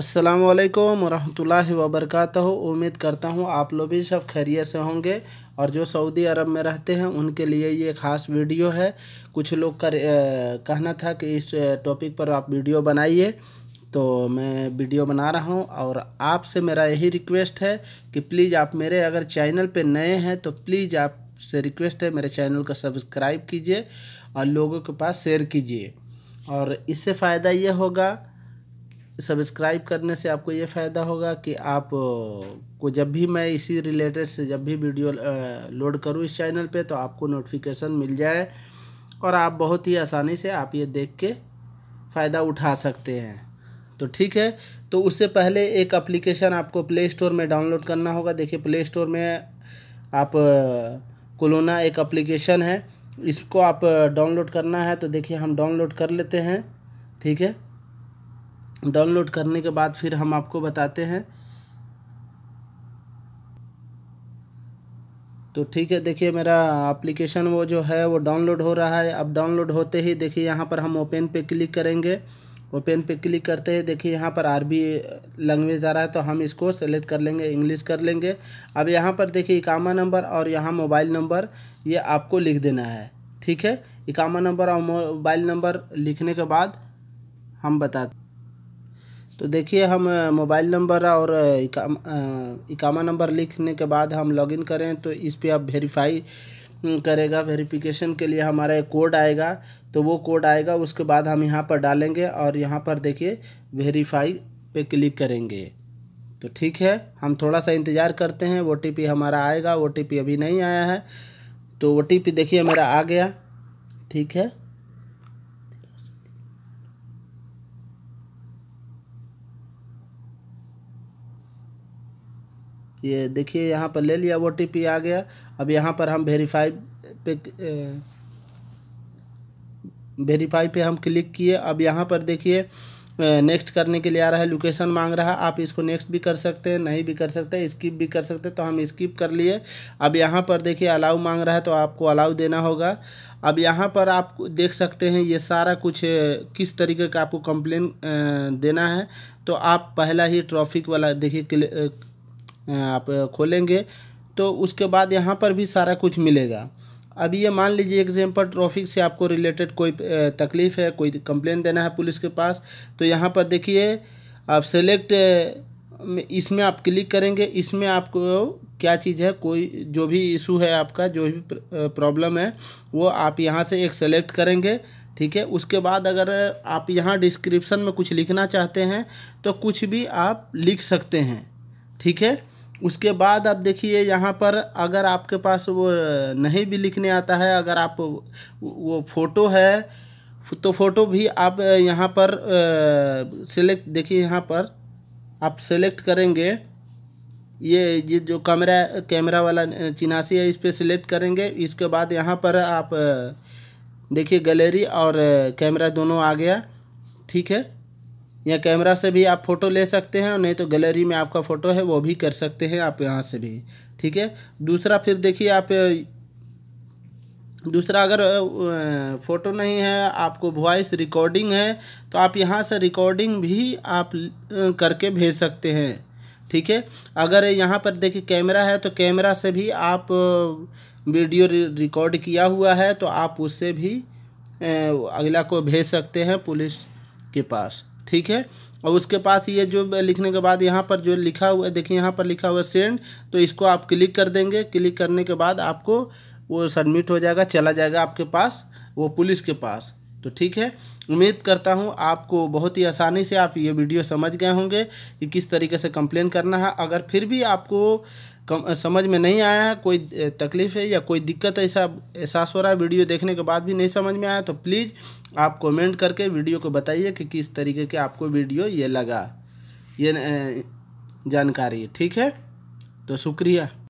असलकम वरहमल वबरक उम्मीद करता हूँ आप लोग भी सब खैरियत से होंगे और जो सऊदी अरब में रहते हैं उनके लिए ये ख़ास वीडियो है कुछ लोग का कहना था कि इस टॉपिक पर आप वीडियो बनाइए तो मैं वीडियो बना रहा हूँ और आपसे मेरा यही रिक्वेस्ट है कि प्लीज़ आप मेरे अगर चैनल पे नए हैं तो प्लीज़ आपसे रिक्वेस्ट है मेरे चैनल को सब्सक्राइब कीजिए और लोगों के पास शेयर कीजिए और इससे फ़ायदा ये होगा सब्सक्राइब करने से आपको ये फ़ायदा होगा कि आप को जब भी मैं इसी रिलेटेड से जब भी वीडियो लोड करूँ इस चैनल पे तो आपको नोटिफिकेशन मिल जाए और आप बहुत ही आसानी से आप ये देख के फ़ायदा उठा सकते हैं तो ठीक है तो उससे पहले एक एप्लीकेशन आपको प्ले स्टोर में डाउनलोड करना होगा देखिए प्ले स्टोर में आप कोलोना एक अप्लीकेशन है इसको आप डाउनलोड करना है तो देखिए हम डाउनलोड कर लेते हैं ठीक है डाउनलोड करने के बाद फिर हम आपको बताते हैं तो ठीक है देखिए मेरा एप्लीकेशन वो जो है वो डाउनलोड हो रहा है अब डाउनलोड होते ही देखिए यहाँ पर हम ओपन पे क्लिक करेंगे ओपन पे क्लिक करते ही देखिए यहाँ पर आरबी लैंग्वेज आ रहा है तो हम इसको सेलेक्ट कर लेंगे इंग्लिश कर लेंगे अब यहाँ पर देखिए इकामा नंबर और यहाँ मोबाइल नंबर ये आपको लिख देना है ठीक है इकामा नंबर और मोबाइल नंबर लिखने के बाद हम बताते तो देखिए हम मोबाइल नंबर और इकामा नंबर लिखने के बाद हम लॉगिन करें तो इस पर आप वेरीफाई करेगा वेरिफिकेशन के लिए हमारा एक कोड आएगा तो वो कोड आएगा उसके बाद हम यहाँ पर डालेंगे और यहाँ पर देखिए वेरीफाई पे क्लिक करेंगे तो ठीक है हम थोड़ा सा इंतज़ार करते हैं ओ हमारा आएगा ओ अभी नहीं आया है तो ओ देखिए मेरा आ गया ठीक है ये देखिए यहाँ पर ले लिया ओ आ गया अब यहाँ पर हम वेरीफाई पे वेरीफाई पे हम क्लिक किए अब यहाँ पर देखिए नेक्स्ट करने के लिए आ रहा है लोकेशन मांग रहा है आप इसको नेक्स्ट भी कर सकते हैं नहीं भी कर सकते स्किप भी कर सकते हैं तो हम स्किप कर लिए अब यहाँ पर देखिए अलाउ मांग रहा है तो आपको अलाउ देना होगा अब यहाँ पर आप देख सकते हैं ये सारा कुछ किस तरीके का आपको कंप्लेन देना है तो आप पहला ही ट्रॉफिक वाला देखिए आप खोलेंगे तो उसके बाद यहाँ पर भी सारा कुछ मिलेगा अभी ये मान लीजिए एग्जाम्पल ट्रॉफिक से आपको रिलेटेड कोई तकलीफ़ है कोई कंप्लेन देना है पुलिस के पास तो यहाँ पर देखिए आप सेलेक्ट इसमें आप क्लिक करेंगे इसमें आपको क्या चीज़ है कोई जो भी इशू है आपका जो भी प्रॉब्लम है वो आप यहाँ से एक सेलेक्ट करेंगे ठीक है उसके बाद अगर आप यहाँ डिस्क्रिप्शन में कुछ लिखना चाहते हैं तो कुछ भी आप लिख सकते हैं ठीक है उसके बाद आप देखिए यहाँ पर अगर आपके पास वो नहीं भी लिखने आता है अगर आप वो फ़ोटो है तो फ़ोटो भी आप यहाँ पर सिलेक्ट देखिए यहाँ पर आप सेलेक्ट करेंगे ये ये जो कैमरा कैमरा वाला चिनासी है इस पर सिलेक्ट करेंगे इसके बाद यहाँ पर आप देखिए गैलरी और कैमरा दोनों आ गया ठीक है या कैमरा से भी आप फ़ोटो ले सकते हैं और नहीं तो गैलरी में आपका फ़ोटो है वो भी कर सकते हैं आप यहाँ से भी ठीक है दूसरा फिर देखिए आप दूसरा अगर फ़ोटो नहीं है आपको वॉइस रिकॉर्डिंग है तो आप यहाँ से रिकॉर्डिंग भी आप करके भेज सकते हैं ठीक है अगर यहाँ पर देखिए कैमरा है तो कैमरा से भी आप वीडियो रिकॉर्ड किया हुआ है तो आप उससे भी अगला को भेज सकते हैं पुलिस के पास ठीक है और उसके पास ये जो लिखने के बाद यहाँ पर जो लिखा हुआ है देखिए यहाँ पर लिखा हुआ सेंड तो इसको आप क्लिक कर देंगे क्लिक करने के बाद आपको वो सबमिट हो जाएगा चला जाएगा आपके पास वो पुलिस के पास तो ठीक है उम्मीद करता हूँ आपको बहुत ही आसानी से आप ये वीडियो समझ गए होंगे कि किस तरीके से कंप्लेन करना है अगर फिर भी आपको कम समझ में नहीं आया है कोई तकलीफ़ है या कोई दिक्कत ऐसा एहसास हो रहा है वीडियो देखने के बाद भी नहीं समझ में आया तो प्लीज़ आप कमेंट करके वीडियो को बताइए कि किस तरीके के आपको वीडियो ये लगा ये जानकारी ठीक है तो शुक्रिया